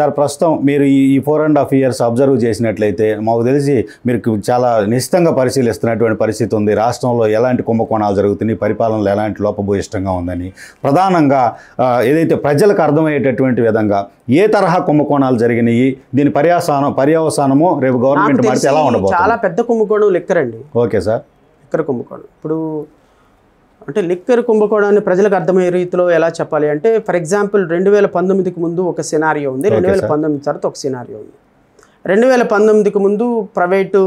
Sir ప్రస్తుతం మీరు ఈ four and half years observe చేసినట్లయితే మాకు తెలిసి మీరు చాలా నిశ్చితంగా పరిశీలిస్తున్నటువంటి పరిస్థితి ఉంది రాష్ట్రంలో ఎలాంటి కుంభకోణాలు జరుగుతున్నాయి పరిపాలనలో ఎలాంటి లోపభూయిష్టంగా ఉందని ప్రధానంగా ఏదైతే ప్రజలకు అర్థమయ్యేటటువంటి విధంగా ఏ తరహా కుంభకోణాలు జరిగినాయి దీని పర్యావసానం పర్యవసానము రేపు గవర్నమెంట్ మారితే ఎలా ఉండబోతుంది చాలా పెద్ద కుంభకోణం లెక్కరండి ఓకే సార్ లెక్కర కుంభకోణం ఇప్పుడు అంటే లిక్కర్ కుంభకోణాన్ని ప్రజలకు అర్థమయ్యే రీతిలో ఎలా చెప్పాలి అంటే ఫర్ ఎగ్జాంపుల్ రెండు వేల పంతొమ్మిదికి ముందు ఒక సినారియో ఉంది రెండు వేల పంతొమ్మిది తర్వాత ఒక సినారియో ఉంది రెండు వేల పంతొమ్మిదికి ముందు ప్రైవేటు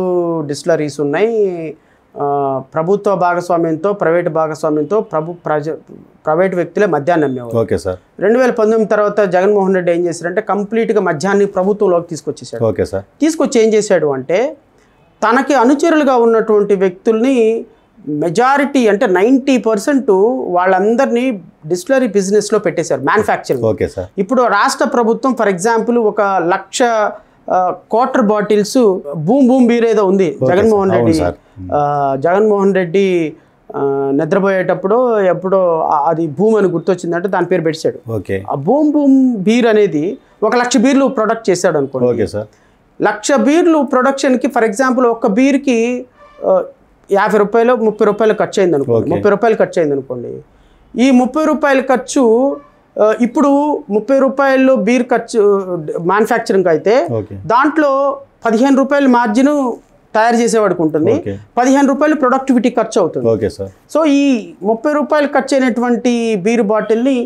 డిస్టిలరీస్ ఉన్నాయి ప్రభుత్వ భాగస్వామ్యంతో ప్రైవేట్ భాగస్వామ్యంతో ప్రభు ప్రజ ప్రైవేట్ వ్యక్తులే మద్యాన్ని అమ్మేవారు ఓకే సార్ రెండు వేల పంతొమ్మిది తర్వాత జగన్మోహన్ రెడ్డి ఏం చేశారంటే కంప్లీట్గా మద్యాన్ని ప్రభుత్వంలోకి తీసుకొచ్చేసాడు ఓకే సార్ తీసుకొచ్చి ఏం చేశాడు అంటే తనకి అనుచరులుగా ఉన్నటువంటి వ్యక్తుల్ని మెజారిటీ అంటే నైంటీ పర్సెంట్ వాళ్ళందరినీ డిస్టిలరీ బిజినెస్లో పెట్టేశారు మ్యానుఫ్యాక్చరింగ్ ఓకే సార్ ఇప్పుడు రాష్ట్ర ప్రభుత్వం ఫర్ ఎగ్జాంపుల్ ఒక లక్ష క్వార్టర్ బాటిల్స్ భూమి భూమి బీర్ ఏదో ఉంది జగన్మోహన్ రెడ్డి జగన్మోహన్ రెడ్డి నిద్రపోయేటప్పుడు ఎప్పుడో అది భూమి అని గుర్తొచ్చిందంటే దాని పేరు పెట్టాడు ఓకే ఆ భూమి భూమి బీర్ అనేది ఒక లక్ష బీర్లు ప్రొడక్ట్ చేశాడు అనుకోండి ఓకే సార్ లక్ష బీర్లు ప్రొడక్షన్కి ఫర్ ఎగ్జాంపుల్ ఒక బీర్కి యాభై రూపాయలు ముప్పై రూపాయలు ఖర్చు అయింది అనుకోండి ముప్పై రూపాయలు ఖర్చు అయింది అనుకోండి ఈ ముప్పై రూపాయల ఖర్చు ఇప్పుడు ముప్పై రూపాయలు బీర్ ఖర్చు మ్యానుఫ్యాక్చరింగ్ అయితే దాంట్లో పదిహేను రూపాయల మార్జిన్ తయారు చేసేవాడికి ఉంటుంది పదిహేను రూపాయలు ప్రొడక్టివిటీ ఖర్చు అవుతుంది సో ఈ ముప్పై రూపాయలు ఖర్చు అయినటువంటి బీర్ బాటిల్ని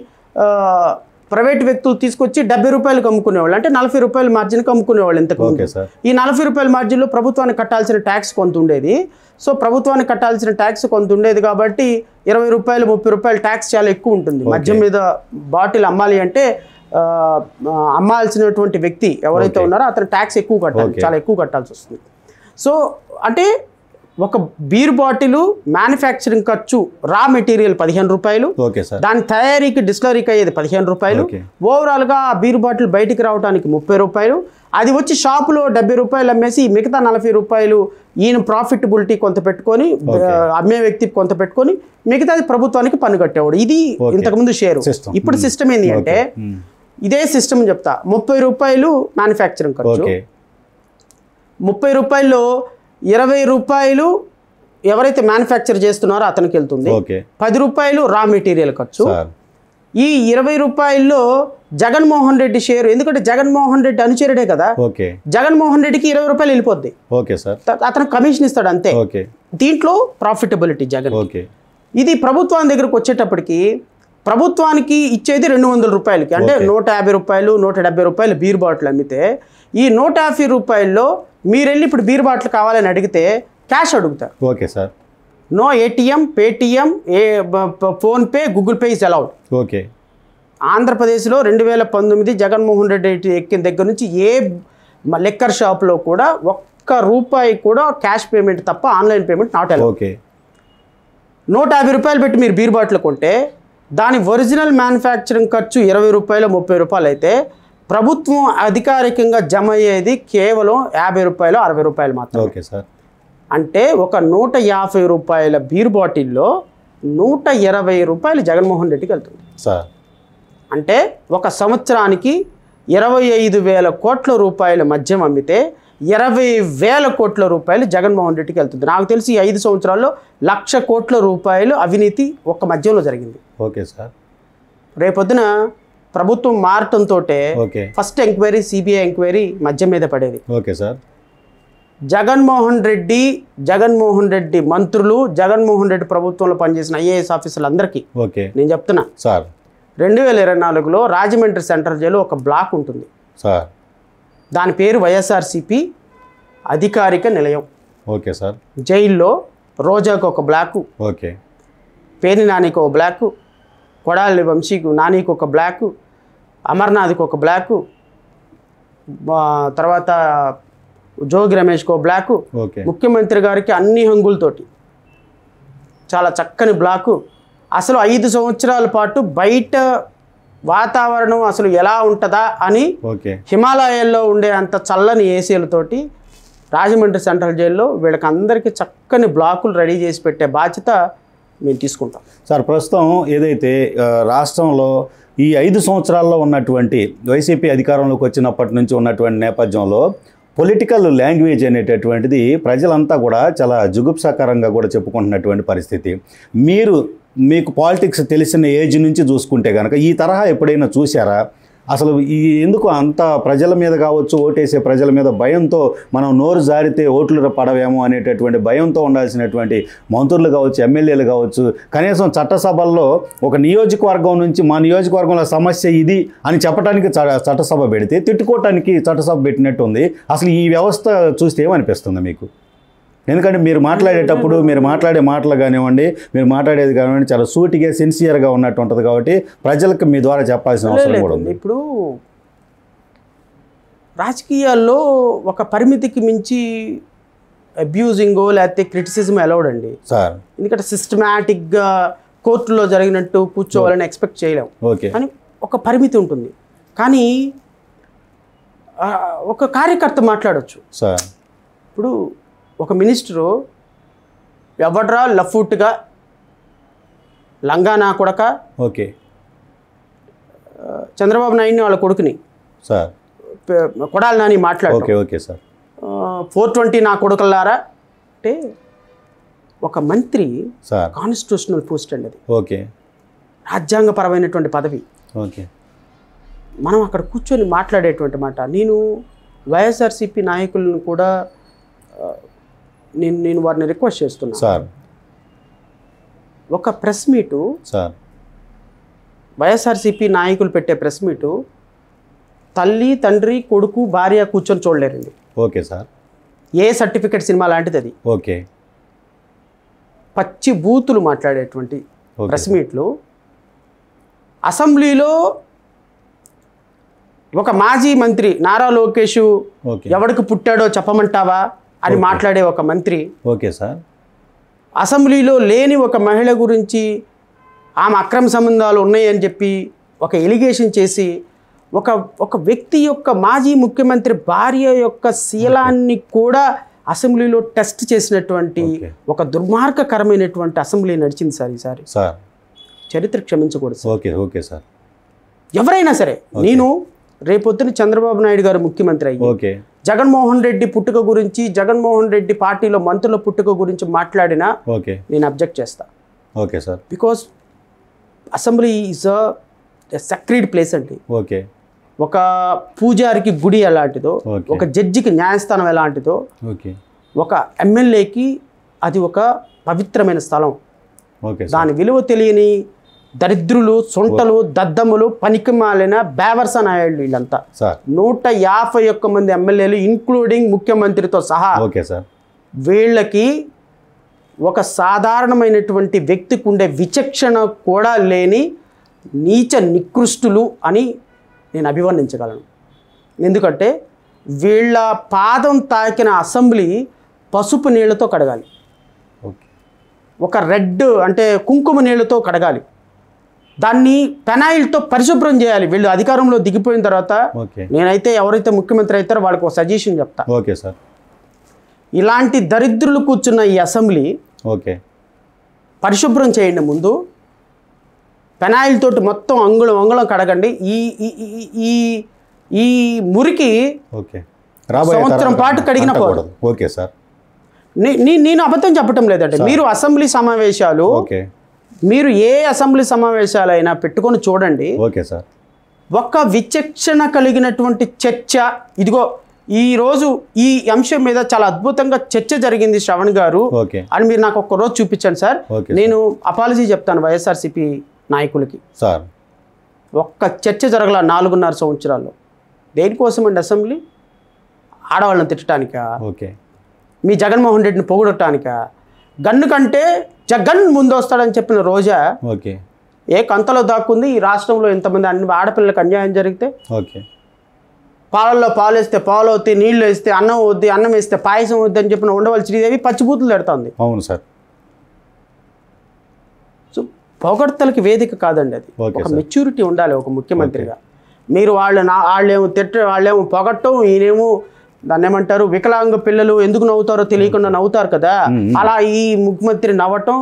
ప్రైవేట్ వ్యక్తులు తీసుకొచ్చి డెబ్బై రూపాయలకు అమ్ముకునేవాళ్ళు అంటే నలభై రూపాయల మార్జిన్ అమ్ముకునేవాళ్ళు ఇంతకు ఈ నలభై రూపాయల మార్జిన్లో ప్రభుత్వానికి కట్టాల్సిన ట్యాక్స్ కొంత ఉండేది సో ప్రభుత్వానికి కట్టాల్సిన ట్యాక్స్ కొంత ఉండేది కాబట్టి ఇరవై రూపాయలు ముప్పై రూపాయలు ట్యాక్స్ చాలా ఎక్కువ ఉంటుంది మద్యం మీద బాటిల్ అమ్మాలి అంటే అమ్మాల్సినటువంటి వ్యక్తి ఎవరైతే ఉన్నారో అతను ట్యాక్స్ ఎక్కువ కట్టాలి చాలా ఎక్కువ కట్టాల్సి వస్తుంది సో అంటే ఒక బీర్ బాటిల్ మ్యానుఫ్యాక్చరింగ్ ఖర్చు రా మెటీరియల్ పదిహేను రూపాయలు దాని తయారీకి డిస్కవరీకి అయ్యేది పదిహేను రూపాయలు ఓవరాల్గా ఆ బీర్ బాటిల్ బయటికి రావడానికి ముప్పై రూపాయలు అది వచ్చి షాపులో డెబ్బై రూపాయలు అమ్మేసి మిగతా నలభై రూపాయలు ఈయన ప్రాఫిటబిలిటీ కొంత పెట్టుకొని అమ్మే వ్యక్తికి కొంత పెట్టుకొని మిగతాది ప్రభుత్వానికి పన్ను కట్టేవాడు ఇది ఇంతకుముందు షేర్ ఇప్పుడు సిస్టమ్ hmm. ఏంటి అంటే hmm. ఇదే సిస్టమ్ చెప్తా ముప్పై రూపాయలు మ్యానుఫ్యాక్చరింగ్ ఖర్చు ముప్పై రూపాయల్లో ఇరవై రూపాయలు ఎవరైతే మ్యానుఫ్యాక్చర్ చేస్తున్నారో అతనికి వెళ్తుంది పది రూపాయలు రా మెటీరియల్ ఖర్చు ఈ ఇరవై రూపాయల్లో జగన్మోహన్ రెడ్డి షేర్ ఎందుకంటే జగన్మోహన్ రెడ్డి అనుచరుడే కదా జగన్మోహన్ రెడ్డికి ఇరవై రూపాయలు వెళ్ళిపోద్ది అతను కమిషన్ ఇస్తాడు అంతే దీంట్లో ప్రాఫిటబిలిటీ జగన్ ఇది ప్రభుత్వం దగ్గరకు వచ్చేటప్పటికి ప్రభుత్వానికి ఇచ్చేది రెండు వందల రూపాయలకి అంటే నూట యాభై రూపాయలు నూట డెబ్బై రూపాయలు బీర్ బాటిల్ అమ్మితే ఈ నూట యాభై రూపాయల్లో మీరు వెళ్ళి ఇప్పుడు బీర్ బాటిల్ కావాలని అడిగితే క్యాష్ అడుగుతారు okay sir no ATM Paytm a PhonePe Google Pay is allowed okay ఆంధ్రప్రదేశ్లో రెండు వేల పంతొమ్మిది జగన్మోహన్ రెడ్డి ఎక్కిన దగ్గర నుంచి ఏ లెక్కర్ షాప్లో కూడా ఒక్క రూపాయి కూడా క్యాష్ పేమెంట్ తప్ప ఆన్లైన్ పేమెంట్ నాట్ ఓకే నూట యాభై రూపాయలు పెట్టి మీరు బీర్ బాటిల్ కొంటే దాని ఒరిజినల్ మ్యానుఫ్యాక్చరింగ్ ఖర్చు ఇరవై రూపాయలు ముప్పై రూపాయలు అయితే ప్రభుత్వం అధికారికంగా జమ అయ్యేది కేవలం యాభై రూపాయలు అరవై రూపాయలు మాత్రం ఓకే సార్ అంటే ఒక నూట యాభై రూపాయల బీర్ బాటిల్లో నూట ఇరవై రూపాయలు జగన్మోహన్ రెడ్డికి వెళ్తుంది సార్ అంటే ఒక సంవత్సరానికి ఇరవై ఐదు వేల కోట్ల రూపాయల మద్యం అమ్మితే ఇరవై వేల కోట్ల రూపాయలు జగన్మోహన్ రెడ్డికి వెళ్తుంది నాకు తెలిసి ఐదు సంవత్సరాల్లో లక్ష కోట్ల రూపాయలు అవినీతి ఒక మధ్యలో జరిగింది ఓకే సార్ రేపొద్దున ప్రభుత్వం మారటంతో ఫస్ట్ ఎంక్వైరీ సిబిఐ ఎంక్వైరీ మధ్య మీద పడేది ఓకే సార్ జగన్మోహన్ రెడ్డి జగన్మోహన్ రెడ్డి మంత్రులు జగన్మోహన్ రెడ్డి ప్రభుత్వంలో పనిచేసిన ఐఏఎస్ ఆఫీసర్లు అందరికీ ఓకే నేను చెప్తున్నా సార్ రెండు వేల ఇరవై నాలుగులో రాజమండ్రి సెంట్రల్ జైలు ఒక బ్లాక్ ఉంటుంది సార్ దాని పేరు వైఎస్ఆర్సిపి అధికారిక నిలయం ఓకే సార్ జైల్లో రోజాకు ఒక బ్లాకు ఓకే పేరు నానికి ఒక బ్లాకు కొడాలి వంశీకు నానికి ఒక బ్లాకు అమర్నాథ్కి ఒక బ్లాకు తర్వాత జోగి రమేష్కి ఒక బ్లాకు ముఖ్యమంత్రి గారికి అన్ని హంగులతోటి చాలా చక్కని బ్లాకు అసలు ఐదు సంవత్సరాల పాటు బయట వాతావరణం అసలు ఎలా ఉంటుందా అని హిమాలయాల్లో ఉండే అంత చల్లని ఏసీలతోటి రాజమండ్రి సెంట్రల్ జైల్లో వీళ్ళకి అందరికీ చక్కని బ్లాకులు రెడీ చేసి పెట్టే బాధ్యత మేము తీసుకుంటాం సార్ ప్రస్తుతం ఏదైతే రాష్ట్రంలో ఈ ఐదు సంవత్సరాల్లో ఉన్నటువంటి వైసీపీ అధికారంలోకి వచ్చినప్పటి నుంచి ఉన్నటువంటి నేపథ్యంలో పొలిటికల్ లాంగ్వేజ్ అనేటటువంటిది ప్రజలంతా కూడా చాలా జుగుప్సాకరంగా కూడా చెప్పుకుంటున్నటువంటి పరిస్థితి మీరు మీకు పాలిటిక్స్ తెలిసిన ఏజ్ నుంచి చూసుకుంటే కనుక ఈ తరహా ఎప్పుడైనా చూసారా అసలు ఈ ఎందుకు అంత ప్రజల మీద కావచ్చు ఓటేసే ప్రజల మీద భయంతో మనం నోరు జారితే ఓట్లు పడవేమో అనేటటువంటి భయంతో ఉండాల్సినటువంటి మంత్రులు కావచ్చు ఎమ్మెల్యేలు కావచ్చు కనీసం చట్టసభల్లో ఒక నియోజకవర్గం నుంచి మా నియోజకవర్గంలో సమస్య ఇది అని చెప్పడానికి చట్టసభ పెడితే తిట్టుకోవటానికి చట్టసభ పెట్టినట్టు ఉంది అసలు ఈ వ్యవస్థ చూస్తే ఏమనిపిస్తుంది మీకు ఎందుకంటే మీరు మాట్లాడేటప్పుడు మీరు మాట్లాడే మాటలు కానివ్వండి మీరు మాట్లాడేది కానివ్వండి చాలా సూటిగా సిన్సియర్గా ఉన్నట్టు ఉంటుంది కాబట్టి ప్రజలకు మీ ద్వారా చెప్పాల్సిన అవసరం కూడా ఉంది ఇప్పుడు రాజకీయాల్లో ఒక పరిమితికి మించి అబ్యూజింగో లేకపోతే క్రిటిసిజం అలౌడ్ అండి సార్ ఎందుకంటే సిస్టమేటిక్గా కోర్టులో జరిగినట్టు కూర్చోవాలని ఎక్స్పెక్ట్ చేయలేము ఓకే అని ఒక పరిమితి ఉంటుంది కానీ ఒక కార్యకర్త మాట్లాడచ్చు సార్ ఇప్పుడు ఒక మినిస్టరు ఎవడ్రా లఫూట్గా లంగానా కొడక ఓకే చంద్రబాబు నాయుడిని వాళ్ళ కొడుకుని సార్ కొడాల నాని మాట్లాడు okay okay sir four twenty నా కొడుకులారా అంటే ఒక మంత్రి కాన్స్టిట్యూషనల్ పోస్ట్ అండి అది ఓకే రాజ్యాంగపరమైనటువంటి పదవి ఓకే మనం అక్కడ కూర్చొని మాట్లాడేటువంటి మాట నేను వైఎస్ఆర్సీపీ నాయకులను కూడా నేను నేను వారిని రిక్వెస్ట్ చేస్తున్నాను సార్ ఒక ప్రెస్ మీటు సార్ వైఎస్ఆర్సీపీ నాయకులు పెట్టే ప్రెస్ మీటు తల్లి తండ్రి కొడుకు భార్య కూర్చొని చూడలేరండి okay sir A certificate cinema లాంటిది అది ఓకే పచ్చి బూతులు మాట్లాడేటువంటి ప్రెస్ మీట్లు అసెంబ్లీలో ఒక మాజీ మంత్రి నారా లోకేష్ ఎవడికి పుట్టాడో చెప్పమంటావా అని మాట్లాడే ఒక మంత్రి ఓకే సార్ అసెంబ్లీలో లేని ఒక మహిళ గురించి ఆమె అక్రమ సంబంధాలు ఉన్నాయని చెప్పి ఒక ఎలిగేషన్ చేసి ఒక ఒక వ్యక్తి యొక్క మాజీ ముఖ్యమంత్రి భార్య యొక్క శీలాన్ని కూడా అసెంబ్లీలో టెస్ట్ చేసినటువంటి ఒక దుర్మార్గకరమైనటువంటి అసెంబ్లీ నడిచింది సార్ ఈసారి సార్ చరిత్ర క్షమించకూడదు ఓకే ఓకే సార్ ఎవరైనా సరే నేను రేపొద్దున చంద్రబాబు నాయుడు గారు ముఖ్యమంత్రి అయ్యి జగన్మోహన్ రెడ్డి పుట్టుక గురించి జగన్మోహన్ రెడ్డి పార్టీలో మంత్రుల పుట్టుక గురించి మాట్లాడినా నేను అబ్జెక్ట్ చేస్తా okay sir because assembly is a sacred place అండి ఓకే ఒక పూజారికి గుడి ఎలాంటిదో ఒక జడ్జికి న్యాయస్థానం ఎలాంటిదో ఒక ఎమ్మెల్యేకి అది ఒక పవిత్రమైన స్థలం దాని విలువ తెలియని దరిద్రులు సొంటలు దద్దములు మాలిన బేవర్స నాయుడు వీళ్ళంతా నూట యాభై ఒక్క మంది ఎమ్మెల్యేలు ఇంక్లూడింగ్ ముఖ్యమంత్రితో సహా ఓకే సార్ వీళ్ళకి ఒక సాధారణమైనటువంటి వ్యక్తికి ఉండే విచక్షణ కూడా లేని నీచ నికృష్టులు అని నేను అభివర్ణించగలను ఎందుకంటే వీళ్ళ పాదం తాకిన అసెంబ్లీ పసుపు నీళ్లతో కడగాలి ఒక రెడ్ అంటే కుంకుమ నీళ్లతో కడగాలి దాన్ని పెనాయిల్తో పరిశుభ్రం చేయాలి వీళ్ళు అధికారంలో దిగిపోయిన తర్వాత నేనైతే ఎవరైతే ముఖ్యమంత్రి అవుతారో వాళ్ళకి ఒక సజెషన్ చెప్తాను ఓకే సార్ ఇలాంటి దరిద్రులు కూర్చున్న ఈ అసెంబ్లీ ఓకే పరిశుభ్రం చేయండి ముందు పెనాయిల్ తోటి మొత్తం అంగుళం అంగుళం కడగండి ఈ ఈ ఈ మురికి ఓకే సంవత్సరం పాటు కడిగిన ఓకే సార్ నేను అబద్ధం చెప్పటం లేదండి మీరు అసెంబ్లీ సమావేశాలు ఓకే మీరు ఏ అసెంబ్లీ సమావేశాలైనా పెట్టుకొని చూడండి ఓకే సార్ ఒక విచక్షణ కలిగినటువంటి చర్చ ఇదిగో ఈ రోజు ఈ అంశం మీద చాలా అద్భుతంగా చర్చ జరిగింది శ్రవణ్ గారు అని మీరు నాకు ఒక్క రోజు చూపించండి సార్ నేను అపాలజీ చెప్తాను వైఎస్ఆర్సిపి నాయకులకి సార్ ఒక్క చర్చ జరగల నాలుగున్నర సంవత్సరాల్లో దేనికోసం అండి అసెంబ్లీ ఆడవాళ్ళని తిట్టడానిక ఓకే మీ జగన్మోహన్ రెడ్డిని పొగడటానిక గన్ను కంటే జగన్ ముందు వస్తాడని చెప్పిన రోజా ఓకే ఏ కంతలో దాక్కుంది ఈ రాష్ట్రంలో ఇంతమంది అన్ని ఆడపిల్లలకు అన్యాయం జరిగితే ఓకే పాలల్లో పాలు వేస్తే పాలు అవుతాయి నీళ్ళు వేస్తే అన్నం వద్ది అన్నం వేస్తే పాయసం వద్ది అని చెప్పిన ఉండవల్లి శ్రీదేవి పచ్చిబూతులు పెడుతుంది అవును సార్ సో పొగడ్తలకి వేదిక కాదండి అది ఒక మెచ్యూరిటీ ఉండాలి ఒక ముఖ్యమంత్రిగా మీరు వాళ్ళు నా వాళ్ళేమో తిట్ట వాళ్ళేమో పొగట్టం ఈయనేమో దాన్ని ఏమంటారు వికలాంగ పిల్లలు ఎందుకు నవ్వుతారో తెలియకుండా hmm. నవ్వుతారు కదా hmm. అలా ఈ ముఖ్యమంత్రి నవ్వటం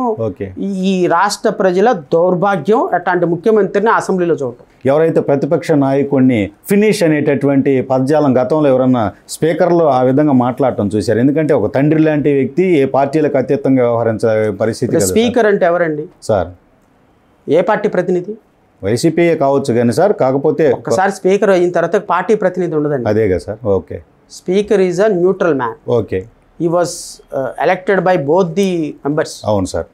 ఈ రాష్ట్ర ప్రజల దౌర్భాగ్యం అట్లాంటి ముఖ్యమంత్రిని అసెంబ్లీలో చూడటం ఎవరైతే ప్రతిపక్ష నాయకుడిని ఫినిష్ అనేటటువంటి పదజాలం గతంలో ఎవరన్నా స్పీకర్లో ఆ విధంగా మాట్లాడటం చూశారు ఎందుకంటే ఒక తండ్రి లాంటి వ్యక్తి ఏ పార్టీలకు అత్యుత్తంగా వ్యవహరించే పరిస్థితి స్పీకర్ అంటే ఎవరండి సార్ ఏ పార్టీ ప్రతినిధి వైసీపీ కావచ్చు కానీ సార్ కాకపోతే ఒకసారి స్పీకర్ అయిన తర్వాత పార్టీ ప్రతినిధి ఉండదండి అదే కదా sir okay speaker is a neutral man okay he was elected by both the members అవును సార్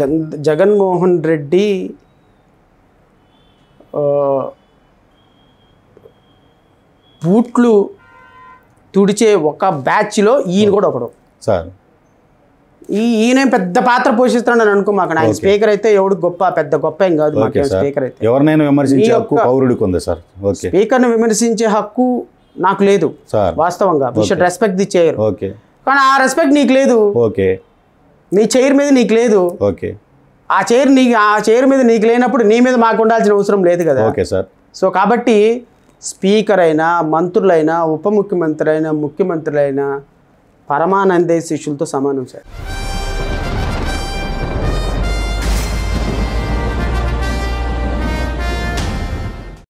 చంద్ జగన్మోహన్ రెడ్డి uh, బూట్లు తుడిచే ఒక బ్యాచ్లో ఈయన కూడా ఒకడు సార్ ఈ ఈయన పెద్ద పాత్ర పోషిస్తాడని అనుకో మాకు ఆయన స్పీకర్ అయితే ఎవడు గొప్ప పెద్ద గొప్ప ఏం కాదు స్పీకర్ అయితే ఎవరినైనా విమర్శించే హక్కు ఉంది సార్ విమర్శించే హక్కు నాకు లేదు వాస్తవంగా రెస్పెక్ట్ ది చైర్ ఓకే కానీ ఆ రెస్పెక్ట్ నీకు లేదు ఓకే నీ చైర్ మీద నీకు లేదు ఓకే ఆ చైర్ నీ ఆ చైర్ మీద నీకు లేనప్పుడు నీ మీద మాకు ఉండాల్సిన అవసరం లేదు కదా ఓకే సార్ సో కాబట్టి స్పీకర్ అయినా మంత్రులైనా ఉప ముఖ్యమంత్రి అయినా ముఖ్యమంత్రులైనా పరమానందే శిష్యులతో సమానం సార్